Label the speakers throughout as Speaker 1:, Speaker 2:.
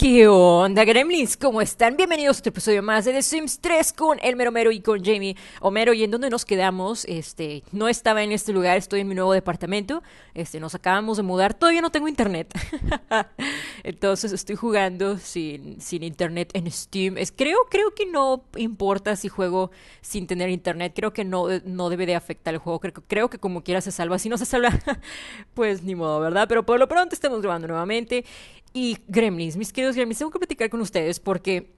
Speaker 1: ¿Qué onda, Gremlins? ¿Cómo están? Bienvenidos a otro episodio más de The Sims 3 con el Mero y con Jamie Homero. ¿Y en dónde nos quedamos? Este, no estaba en este lugar, estoy en mi nuevo departamento. Este, nos acabamos de mudar, todavía no tengo internet. Entonces estoy jugando sin, sin internet en Steam. Es, creo, creo que no importa si juego sin tener internet. Creo que no, no debe de afectar el juego. Creo, creo que como quiera se salva. Si no se salva, pues ni modo, ¿verdad? Pero por lo pronto estamos grabando nuevamente. Y gremlins, mis queridos gremlins, tengo que platicar con ustedes porque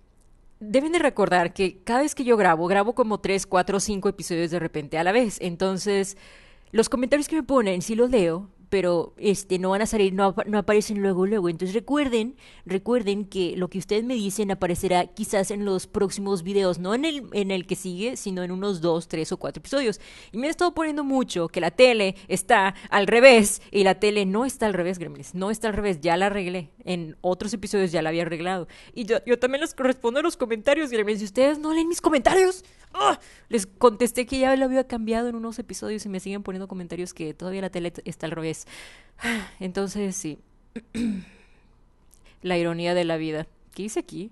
Speaker 1: deben de recordar que cada vez que yo grabo, grabo como 3, 4, 5 episodios de repente a la vez. Entonces, los comentarios que me ponen, si los leo, pero este no van a salir, no, no, aparecen luego, luego. Entonces recuerden, recuerden que lo que ustedes me dicen aparecerá quizás en los próximos videos, no en el, en el que sigue, sino en unos dos, tres o cuatro episodios. Y me he estado poniendo mucho que la tele está al revés y la tele no está al revés, Gremlins, no está al revés, ya la arreglé. En otros episodios ya la había arreglado. Y yo, también les correspondo a los comentarios, Gremlins. Si ustedes no leen mis comentarios, les contesté que ya lo había cambiado en unos episodios y me siguen poniendo comentarios que todavía la tele está al revés. Entonces, sí. la ironía de la vida. ¿Qué hice aquí?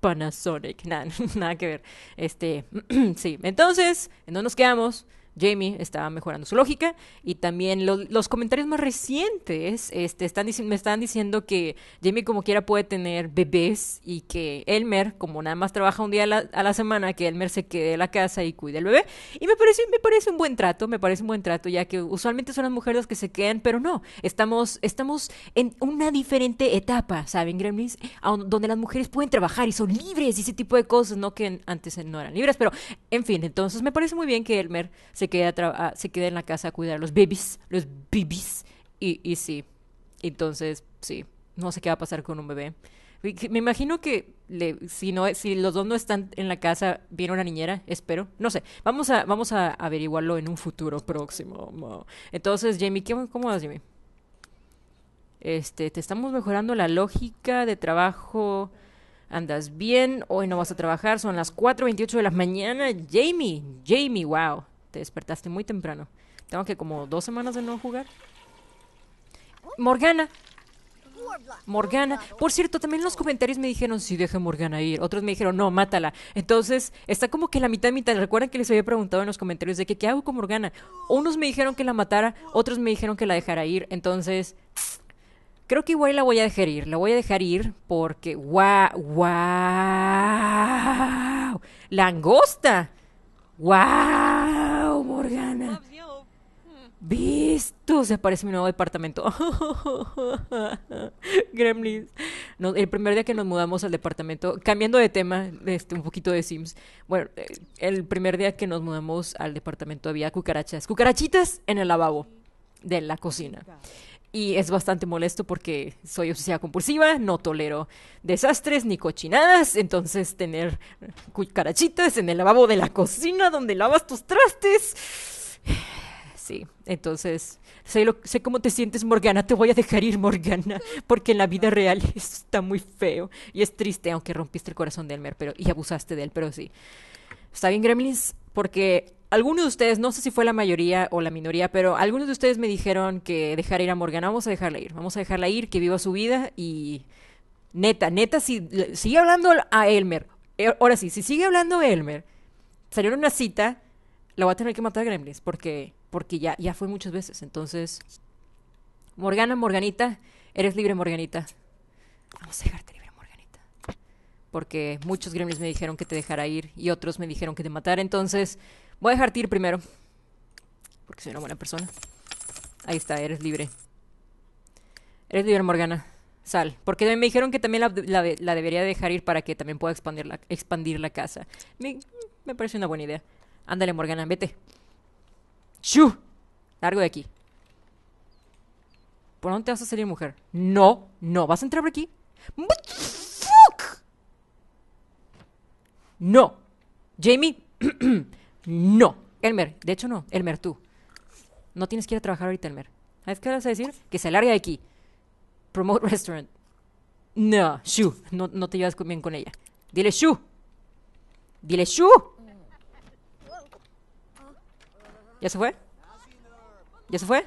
Speaker 1: Panasonic. Nada, que ver. Este, sí. Entonces, ¿en nos quedamos? Jamie estaba mejorando su lógica y también los comentarios más recientes este, están me están diciendo que Jamie como quiera puede tener bebés y que Elmer, como nada más trabaja un día a la, semana, que Elmer se quede en la casa y cuide al bebé. Y me parece, me parece un buen trato, me parece un buen trato, ya que usualmente son las mujeres las que se quedan, pero no, estamos, estamos en una diferente etapa, ¿saben, Gremlins? Donde las mujeres pueden trabajar y son libres y ese tipo de cosas, no que antes no eran libres, pero en fin, entonces me parece muy bien que Elmer se se queda, se queda en la casa a cuidar los bebés los bebés Y, y sí, entonces, sí, no sé qué va a pasar con un bebé. Me imagino que si, no, si los dos no están en la casa, viene una niñera, espero. No sé, vamos a, vamos a averiguarlo en un futuro próximo. Entonces, Jamie, ¿qué, ¿cómo vas, Jamie? Este, ¿Te estamos mejorando la lógica de trabajo? ¿Andas bien? Hoy no vas a trabajar, son las 4.28 de la mañana. Jamie, Jamie, wow te despertaste muy temprano. Tengo que como dos semanas de no jugar. Morgana. Morgana. Por cierto, también en los comentarios me dijeron, Si deja Morgana ir. Otros me dijeron, no, mátala. Entonces, está como que la mitad, mitad. Recuerden que les había preguntado en los comentarios de que, ¿qué hago con Morgana? Unos me dijeron que la matara, otros me dijeron que la dejara ir. Entonces, creo que igual la voy a dejar ir. La voy a dejar ir porque, Wow la Langosta. Guau. Visto, se aparece mi nuevo departamento. Gremlins. el primer día que nos mudamos al departamento, cambiando de tema, este, un poquito de Sims. Bueno, eh, el primer día que nos mudamos al departamento había cucarachas, cucarachitas en el lavabo de la cocina. Y es bastante molesto porque soy obsesiva compulsiva, no tolero desastres ni cochinadas. Entonces, tener cucarachitas en el lavabo de la cocina donde lavas tus trastes entonces, sé, sé cómo te sientes, Morgana, te voy a dejar ir, Morgana, porque en la vida real está muy feo y es triste, aunque rompiste el corazón de Elmer pero, y abusaste de él, pero sí. Está bien, Gremlins, porque algunos de ustedes, no sé si fue la mayoría o la minoría, pero algunos de ustedes me dijeron que dejar ir a Morgana, vamos a dejarla ir, vamos a dejarla ir, que viva su vida y neta, neta, si sigue hablando a Elmer, eh, ahora sí, si sigue hablando Elmer, salió en una cita, la voy a tener que matar a Gremlins, porque porque ya, ya fue muchas veces. Entonces, Morgana, Morganita, eres libre, Morganita. Vamos a dejarte libre, Morganita. Porque muchos gremlins me dijeron que te dejara ir y otros me dijeron que te matara. Entonces, voy a dejarte ir primero. Porque soy una buena persona. Ahí está, eres libre. Eres libre, Morgana. Sal. Porque me dijeron que también la, debería dejar ir para que también pueda expandir la, expandir la casa. Me, me parece una buena idea. Ándale, Morgana, vete. ¡Shu! Largo de aquí. ¿Por dónde vas a salir, mujer? No, no. ¿Vas a entrar por aquí? What fuck? No. Jamie, no. Elmer, de hecho no. Elmer, tú. No tienes que ir a trabajar ahorita, Elmer. ¿Sabes qué vas a decir? Que se largue de aquí. Promote restaurant. No, Shu, no, no te llevas bien con ella. Dile Shu. Dile Shu. ¿Ya se fue? ¿Ya se fue?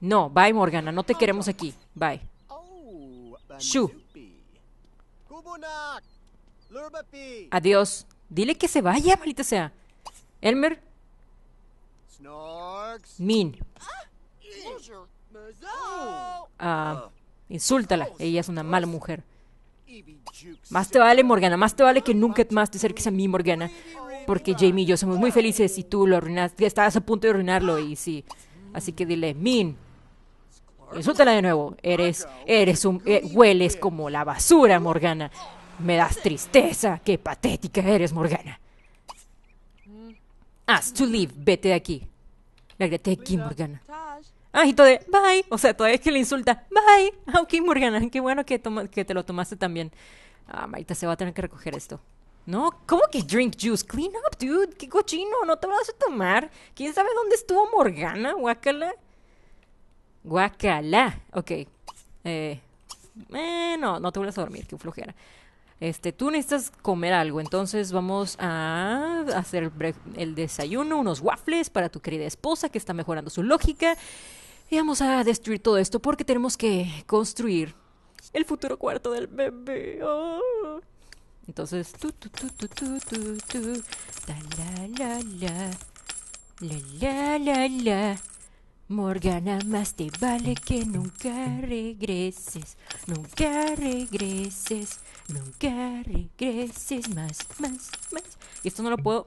Speaker 1: No, bye Morgana, no te queremos aquí. Bye. Shu. Adiós. Dile que se vaya, maldita sea. Elmer. Min. Ah, insúltala. Ella es una mala mujer. Más te vale, Morgana. Más te vale que nunca más te acerques a mí, Morgana porque Jamie y yo somos muy felices y tú lo arruinaste, estabas a punto de arruinarlo y sí. Así que dile, Min, insúltala de nuevo. Eres, eres un, eh, hueles como la basura, Morgana. Me das tristeza. Qué patética eres, Morgana. As to leave, vete de aquí. Lárgate de aquí, Morgana. Ah, y todo de bye. O sea, todavía es que le insulta. Bye. Ah, ok, Morgana. Qué bueno que, que te lo tomaste también. Ah, Maita se va a tener que recoger esto. No, ¿cómo que drink juice? Clean up, dude. Qué cochino, no te vas a tomar. ¿Quién sabe dónde estuvo Morgana? Guacala. Guacala. Ok. Eh, eh, no, no te vuelvas a dormir, qué flojera. Este, tú necesitas comer algo, entonces vamos a hacer el desayuno, unos waffles para tu querida esposa que está mejorando su lógica. Y vamos a destruir todo esto porque tenemos que construir el futuro cuarto del bebé. Ah. Entonces, tu, tu, tu, tu, tu, tu, tu, la, la, la, la, la, la, la. Morgana, más te vale que nunca regreses, nunca regreses, nunca regreses más, más, más. Y esto no lo puedo.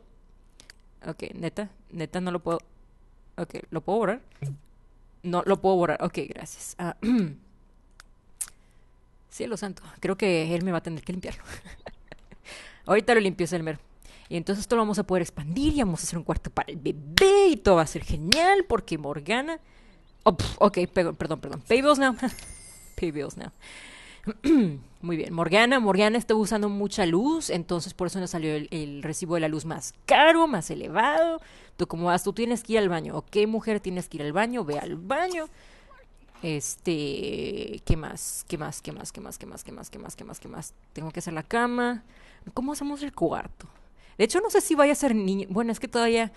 Speaker 1: Ok, neta, neta no lo puedo. Ok, ¿lo puedo borrar? No, lo puedo borrar. Ok, gracias. Ah, cielo santo, creo que él me va a tener que limpiarlo. Ahorita lo limpio, Selmer. Y entonces esto lo vamos a poder expandir y vamos a hacer un cuarto para el bebé y todo va a ser genial porque Morgana... Oh, ok, perdón, perdón, Pay bills now. now. Muy bien, Morgana. Morgana está usando mucha luz, entonces por eso nos salió el, recibo de la luz más caro, más elevado. Tú como vas, tú tienes que ir al baño. Ok, mujer, tienes que ir al baño, ve al baño. Este, ¿qué más? ¿Qué más? ¿Qué más? ¿Qué más? ¿Qué más? ¿Qué más? ¿Qué más? ¿Qué más? ¿Qué más? Tengo que hacer la cama. ¿Cómo hacemos el cuarto? De hecho, no sé si vaya a ser niño. Bueno, es que todavía.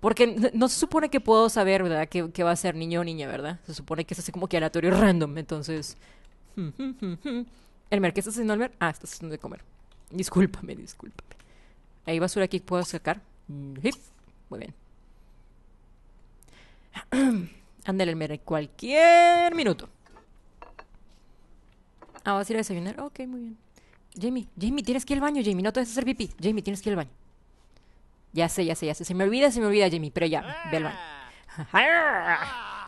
Speaker 1: Porque no, se supone que puedo saber, ¿verdad? Que, va a ser niño o niña, ¿verdad? Se supone que es así como que aleatorio random. Entonces. Elmer, ¿qué estás haciendo, Elmer? Ah, estás haciendo de comer. Discúlpame, discúlpame. ¿Hay basura aquí puedo sacar? Mm, Muy bien. Ándale, el en cualquier minuto. Ah, ¿vas a ir a desayunar? Ok, muy bien. Jamie, Jamie, tienes que ir al baño, Jamie. No te vas a hacer pipí. Jamie, tienes que ir al baño. Ya sé, ya sé, ya sé. Se me olvida, se me olvida, Jamie, pero ya, ve al baño.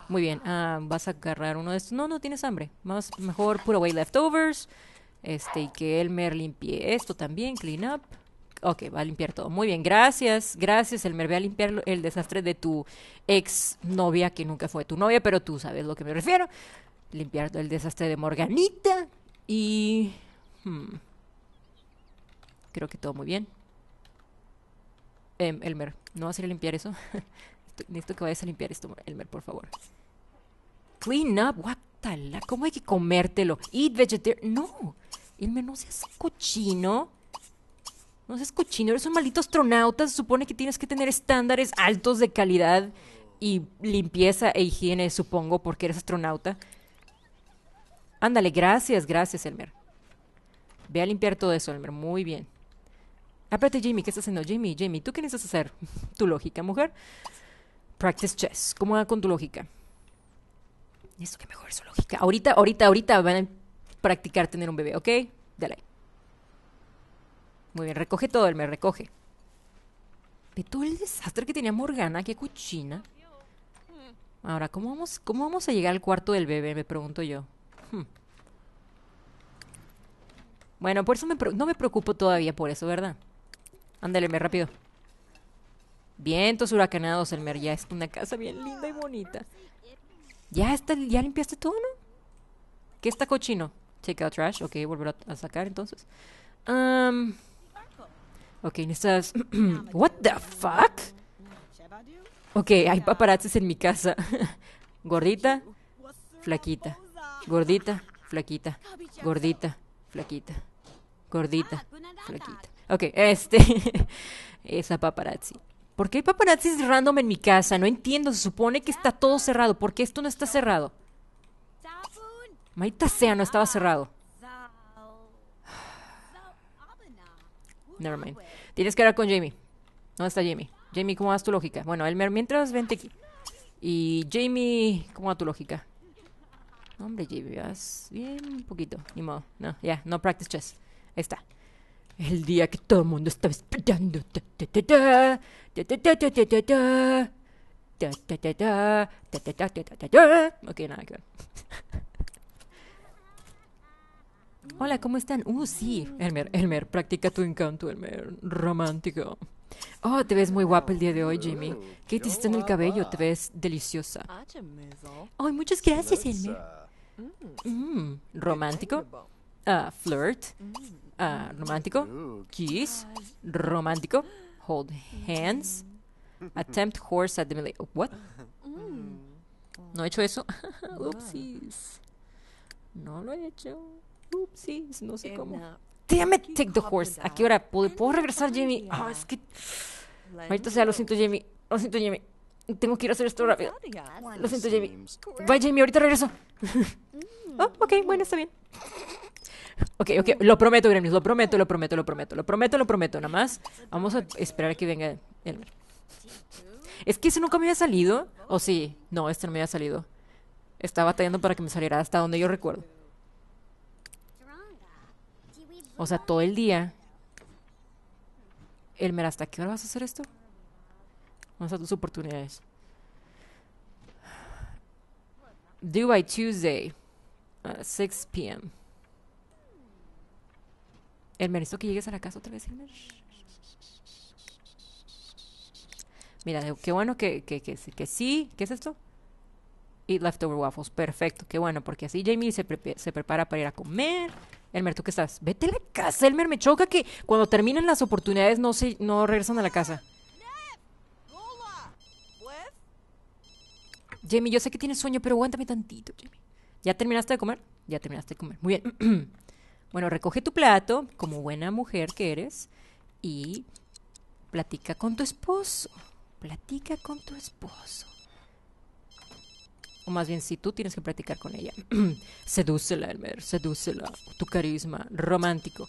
Speaker 1: Muy bien, ah, vas a agarrar uno de estos. No, no tienes hambre. Más, mejor put away leftovers. Este, y que Elmer limpie esto también, clean up. Ok, va a limpiar todo. Muy bien, gracias, gracias. Elmer, ve a limpiar el desastre de tu ex novia, que nunca fue tu novia, pero tú sabes lo que me refiero. Limpiar el desastre de Morganita. Y... Hmm, creo que todo muy bien. Em, Elmer, ¿no vas a ir a limpiar eso? Necesito que vayas a limpiar esto, Elmer, por favor. Clean up, what the ¿Cómo hay que comértelo? Eat vegetarian. No, Elmer, no seas cochino. No seas cochino, eres un maldito astronauta. Se supone que tienes que tener estándares altos de calidad y limpieza e higiene, supongo, porque eres astronauta. Ándale, gracias, gracias, Elmer. Ve a limpiar todo eso, Elmer. Muy bien. Apérate, Jimmy, ¿qué estás haciendo? Jimmy, Jamie, ¿tú qué necesitas hacer? tu lógica, mujer. Practice chess. ¿Cómo va con tu lógica? ¿Esto que mejor es su lógica. Ahorita, ahorita, ahorita van a practicar tener un bebé, ¿ok? Dale. Muy bien, recoge todo, él me recoge. De todo el desastre que tenía Morgana, qué cochina. Ahora, ¿cómo vamos, cómo vamos a llegar al cuarto del bebé? Me pregunto yo. Hmm. Bueno, por eso no me preocupo todavía por eso, ¿verdad? Ándale, me rápido. Vientos huracanados, Elmer. Ya es una casa bien linda y bonita. ¿Ya, está, ya limpiaste todo, no? ¿Qué está cochino? check out trash. Ok, volver a, sacar entonces. Um, Ok, necesitas... What the fuck? Ok, hay paparazzis en mi casa. Gordita, flaquita. Gordita, flaquita. Gordita, flaquita. Gordita, flaquita. Ok, este... Esa paparazzi. ¿Por qué hay paparazzis random en mi casa? No entiendo, se supone que está todo cerrado. ¿Por qué esto no está cerrado? Maita sea, no estaba cerrado. Tienes que hablar con Jamie. ¿Dónde está Jamie? Jamie, ¿cómo vas tu lógica? Bueno, Elmer, mientras vente aquí. Y Jamie, ¿cómo va tu lógica? hombre, Jamie, vas bien un poquito. No, ya, no practice chess. Ahí está. El día que todo el mundo estaba esperando. Ok, nada que ver. Hola, ¿cómo están? Uh, sí, Elmer, Elmer, practica tu encanto, Elmer, romántico. Oh, te ves muy guapa el día de hoy, Jimmy. ¿Qué te en el cabello? Te ves deliciosa. muchas gracias, Elmer. Mm, romántico. Ah, flirt. Ah, romántico. Kiss. Romántico. Hold hands. Attempt horse at the melee. What? Mm. No he hecho eso. Oopsies. No lo he hecho. Sí, no sé cómo. Uh, Damn take the horse. ¿A qué hora puedo, regresar, Jimmy? Ah, es que. o sea, lo siento, Jamie. Lo siento, Jimmy. Tengo que ir a hacer esto rápido. Lo siento, Jamie. Bye, Jamie, ahorita regreso. oh, ok, bueno, está bien. Ok, ok, lo prometo, Gremlins, lo prometo, lo prometo, lo prometo, lo prometo, lo prometo, nada más. Vamos a esperar a que venga Elmer. Es que ese nunca me había salido. ¿O sí? No, este no me había salido. Estaba batallando para que me saliera hasta donde yo recuerdo. O sea, todo el día. Elmer, ¿hasta qué hora vas a hacer esto? Vamos a tus oportunidades. Do by Tuesday, 6 p.m. Elmer, ¿esto que llegues a la casa otra vez, Elmer? Mira, qué bueno que, que, que, sí. ¿Qué es esto? Eat leftover waffles. Perfecto, qué bueno, porque así Jamie se, se prepara para ir a comer. Elmer, ¿tú qué estás? Vete a la casa, Elmer, me choca que cuando terminan las oportunidades no, se, no regresan a la casa. Jamie, yo sé que tienes sueño, pero aguántame tantito, Jamie. ¿Ya terminaste de comer? Ya terminaste de comer. Muy bien. bueno, recoge tu plato, como buena mujer que eres, y platica con tu esposo. Platica con tu esposo o más bien si tú tienes que practicar con ella. sedúcela, Elmer, sedúcela. Tu carisma romántico.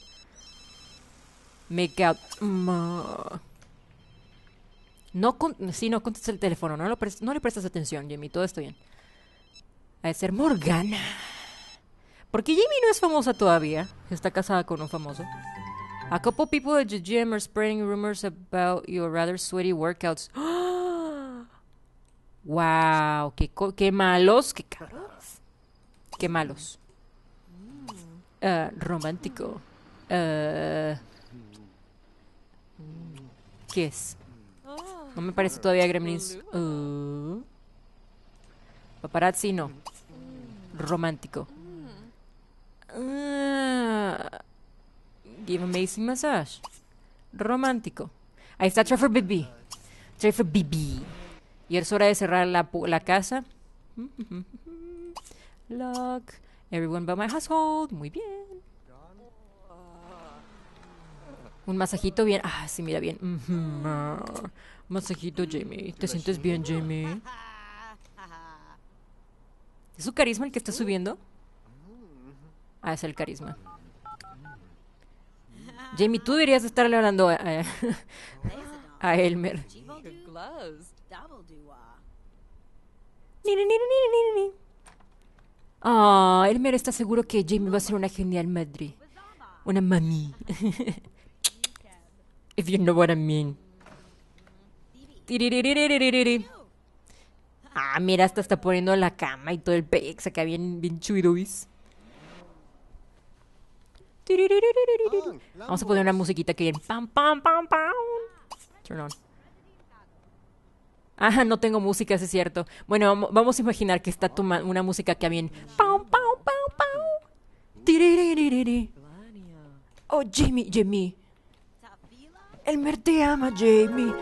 Speaker 1: Make out. No, con no contestes el teléfono, no, le prestas atención, Jimmy, todo está bien. A ser Morgana. Porque Jimmy no es famosa todavía, está casada con un famoso. A couple people at gym are spreading rumors about your rather sweaty workouts. ¡Ah! ¡Wow! ¡Qué, malos! ¡Qué caros, ¡Qué malos! Eh, romántico. Eh, mm, ¿Qué es? No me parece todavía Gremlins. Uh. paparazzi, no. Romántico. Ah. give amazing massage. Romántico. Ahí está Trevor BB. Trevor BB. Y es hora de cerrar la, la casa. Lock. Everyone but my household. Muy bien. Un masajito bien. Ah, sí, mira bien. Masajito, Jamie. ¿Te sientes bien, Jamie? ¿Es su carisma el que está subiendo? Ah, es el carisma. Jamie, tú deberías estarle hablando a, a, a Elmer. Ah, Elmer está seguro que Jamie va a ser una genial madre. Una mami. If you know what I mean. Ah, mira, hasta está poniendo la cama y todo el pez acá bien, bien Vamos a poner una musiquita que viene. pam pam pam pam. Turn on. Ajá, no tengo música, eso es cierto. Bueno, vamos a imaginar que está una música que a bien. ¡Pau, pau, pau, Oh, Jimmy, Jimmy. El mer te ama, Jimmy.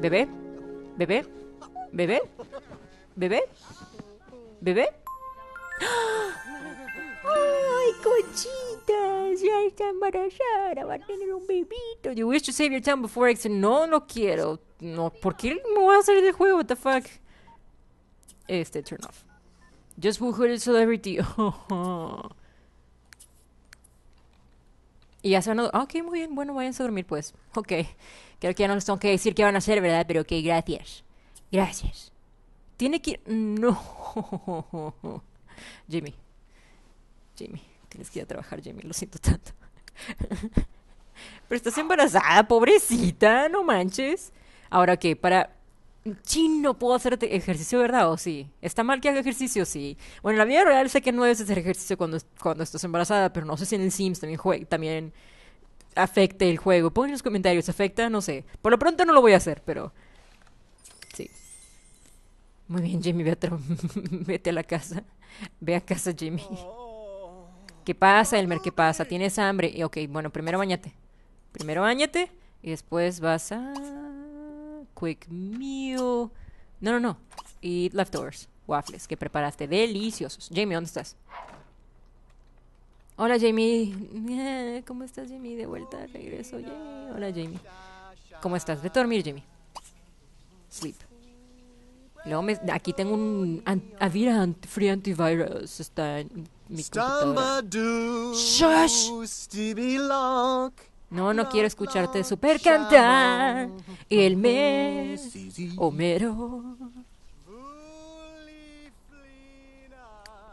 Speaker 1: ¿Bebé? ¿Bebé? ¿Bebé? ¿Bebé? ¿Bebé? ¡Ay, cochín! Ya está embarazada, va a tener un bebito. You wish to save your time before exit. No, no quiero. No, ¿por qué me voy a salir del juego? What the fuck? Este, turn off. Just who the celebrity. Y ya se van a... Ok, muy bien, bueno, váyanse a dormir pues. Ok, creo que ya no les tengo que decir qué van a hacer, ¿verdad? Pero ok, gracias. Gracias. Tiene que ir... No. Jimmy. Jimmy. Tienes que ir a trabajar, Jimmy. lo siento tanto. Pero estás embarazada, pobrecita, no manches. Ahora, ¿qué? Para. Chin, no puedo hacer ejercicio, ¿verdad? ¿O sí? ¿Está mal que haga ejercicio? Sí. Bueno, en la vida real sé que no debes hacer ejercicio cuando, cuando estás embarazada, pero no sé si en el Sims también, afecta también afecte el juego. Pon en los comentarios, ¿afecta? No sé. Por lo pronto no lo voy a hacer, pero. Sí. Muy bien, Jimmy, ve vete a la casa. Ve a casa, Jimmy. ¿Qué pasa, Elmer? ¿Qué pasa? ¿Tienes hambre? ok, bueno, primero bañate. Primero bañate y después vas a... Quick meal. No, no, no. Eat leftovers. Waffles que preparaste. Deliciosos. Jamie, ¿dónde estás? Hola, Jamie. ¿Cómo estás, Jamie? De vuelta, regreso, Hola, Jamie. ¿Cómo estás? De dormir, Jamie. Sleep. Luego me, aquí tengo un Avira free antivirus. Está no, no quiero escucharte super cantar. El mes, Homero.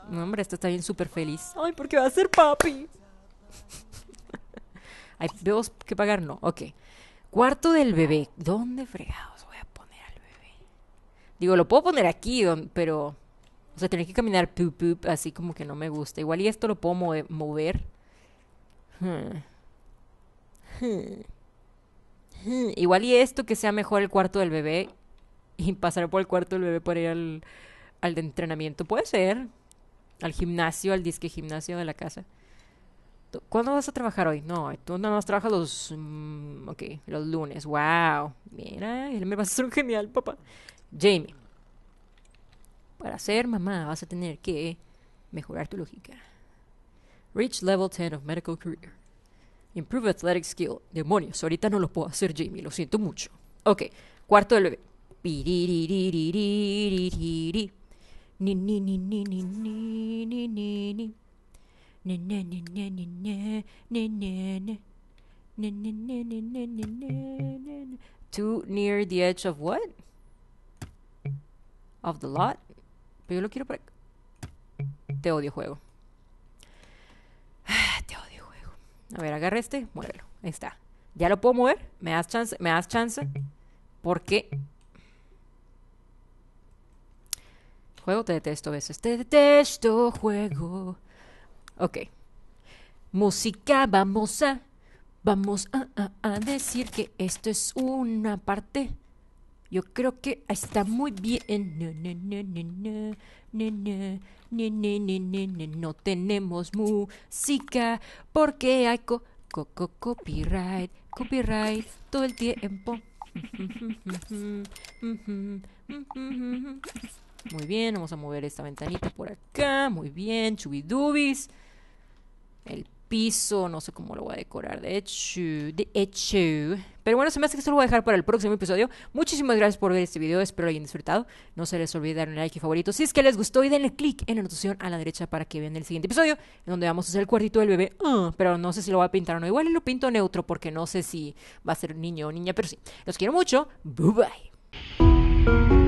Speaker 1: No, hombre, esto está bien súper feliz. Ay, porque va a ser papi. Hay que pagar, no. Ok. Cuarto del bebé. ¿Dónde fregados voy a poner al bebé? Digo, lo puedo poner aquí, pero o sea, tener que caminar así como que no me gusta. Igual y esto lo puedo mover. Hmm. Igual y esto que sea mejor el cuarto del bebé y pasar por el cuarto del bebé para ir al, al de entrenamiento. Puede ser. Al gimnasio, al disque gimnasio de la casa. ¿Cuándo vas a trabajar hoy? No, tú no más trabajas los... Mm, los lunes. ¡Wow! Mira, él me va a ser un genial, papá. Jamie. Para ser mamá vas a tener que mejorar tu lógica. Reach level 10 of medical career. Improve athletic skill. Demonios, ahorita no lo puedo hacer, Jamie, lo siento mucho. Okay. cuarto del bebé. Too near the edge of what? Of the lot? Pero yo lo quiero para... Te odio juego. Ah, te odio juego. A ver, agarra este, muévelo. Ahí está. ¿Ya lo puedo mover? ¿Me das chance? ¿Me das chance? ¿Por qué? Juego, te detesto a veces. Te detesto, juego. Ok. Música, vamos a. Vamos a decir que esto es una parte yo creo que está muy bien. No tenemos música porque hay copyright, copyright todo el tiempo. Muy bien, vamos a mover esta ventanita por acá. Muy bien, chubidubis. El piso, no sé cómo lo voy a decorar, de hecho, de hecho. Pero bueno, se me hace que eso lo voy a dejar para el próximo episodio. Muchísimas gracias por ver este video, espero lo hayan disfrutado. No se les olvide darle like y favorito si es que les gustó y denle click en la notación a la derecha para que vean el siguiente episodio, en donde vamos a hacer el cuartito del bebé. Uh, pero no sé si lo voy a pintar o no, igual lo pinto neutro porque no sé si va a ser niño o niña, pero sí. Los quiero mucho, bye bye.